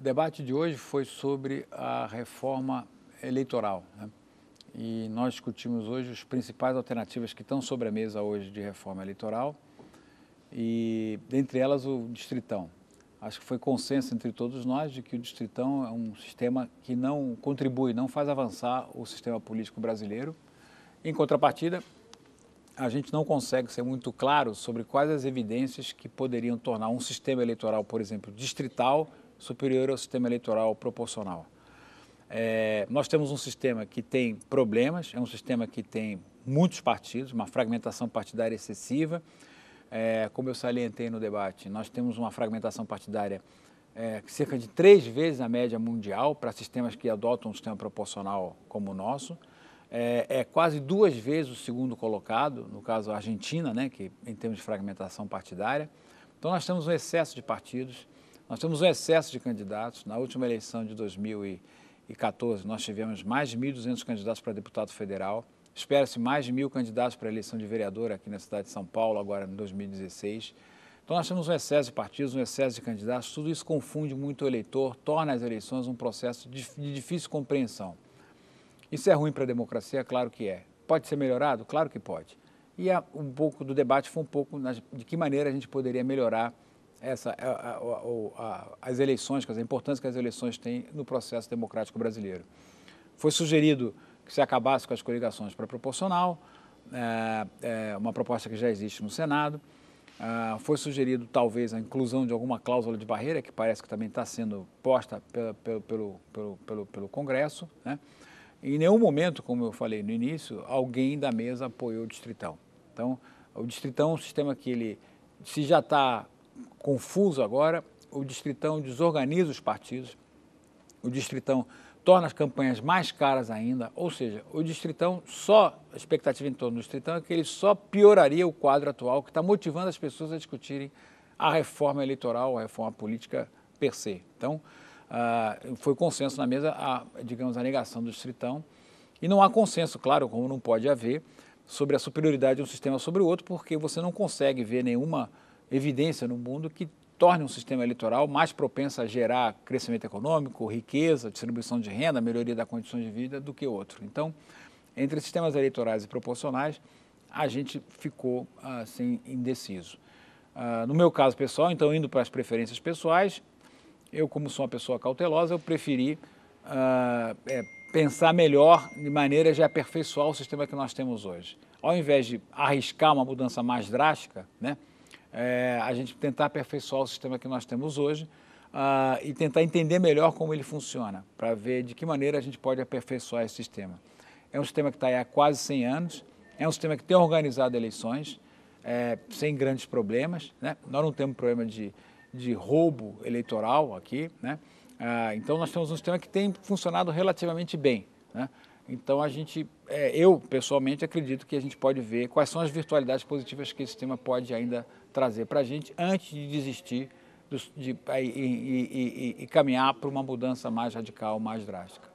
debate de hoje foi sobre a reforma eleitoral. Né? E nós discutimos hoje as principais alternativas que estão sobre a mesa hoje de reforma eleitoral e, dentre elas, o distritão. Acho que foi consenso entre todos nós de que o distritão é um sistema que não contribui, não faz avançar o sistema político brasileiro. Em contrapartida, a gente não consegue ser muito claro sobre quais as evidências que poderiam tornar um sistema eleitoral, por exemplo, distrital, superior ao sistema eleitoral proporcional. É, nós temos um sistema que tem problemas, é um sistema que tem muitos partidos, uma fragmentação partidária excessiva. É, como eu salientei no debate, nós temos uma fragmentação partidária é, cerca de três vezes a média mundial para sistemas que adotam um sistema proporcional como o nosso. É, é, quase duas vezes o segundo colocado, no caso a Argentina, né, que em termos de fragmentação partidária. Então nós temos um excesso de partidos, nós temos um excesso de candidatos. Na última eleição de 2014, nós tivemos mais de 1.200 candidatos para deputado federal. Espera-se mais de mil candidatos para a eleição de vereador aqui na cidade de São Paulo, agora em 2016. Então, nós temos um excesso de partidos, um excesso de candidatos. Tudo isso confunde muito o eleitor, torna as eleições um processo de difícil compreensão. Isso é ruim para a democracia? Claro que é. Pode ser melhorado? Claro que pode. E um pouco do debate foi um pouco de que maneira a gente poderia melhorar essa, a, a, a, as eleições, quer dizer, a importância que as eleições têm no processo democrático brasileiro. Foi sugerido que se acabasse com as coligações para proporcional, é, é, uma proposta que já existe no Senado. É, foi sugerido, talvez, a inclusão de alguma cláusula de barreira, que parece que também está sendo posta pela, pelo, pelo, pelo, pelo, pelo Congresso. Né? Em nenhum momento, como eu falei no início, alguém da mesa apoiou o Distritão. Então, o Distritão é um sistema que ele, se já está confuso agora, o distritão desorganiza os partidos, o distritão torna as campanhas mais caras ainda, ou seja, o distritão só, a expectativa em torno do distritão é que ele só pioraria o quadro atual, que está motivando as pessoas a discutirem a reforma eleitoral, a reforma política per se. Então, uh, foi consenso na mesa, a, digamos, a negação do distritão, e não há consenso, claro, como não pode haver, sobre a superioridade de um sistema sobre o outro, porque você não consegue ver nenhuma evidência no mundo que torne um sistema eleitoral mais propenso a gerar crescimento econômico, riqueza, distribuição de renda, melhoria da condição de vida do que outro. Então, entre sistemas eleitorais e proporcionais, a gente ficou ah, assim indeciso. Ah, no meu caso pessoal, então indo para as preferências pessoais, eu como sou uma pessoa cautelosa, eu preferi uh, é, pensar melhor de maneira de aperfeiçoar o sistema que nós temos hoje. Ao invés de arriscar uma mudança mais drástica, né, é, a gente tentar aperfeiçoar o sistema que nós temos hoje uh, e tentar entender melhor como ele funciona, para ver de que maneira a gente pode aperfeiçoar esse sistema. É um sistema que está aí há quase 100 anos, é um sistema que tem organizado eleições é, sem grandes problemas. Né? Nós não temos problema de, de roubo eleitoral aqui, né? Ah, então nós temos um sistema que tem funcionado relativamente bem. Né? Então a gente, é, eu pessoalmente acredito que a gente pode ver quais são as virtualidades positivas que esse tema pode ainda trazer para a gente antes de desistir de, e, e, e, e caminhar para uma mudança mais radical, mais drástica.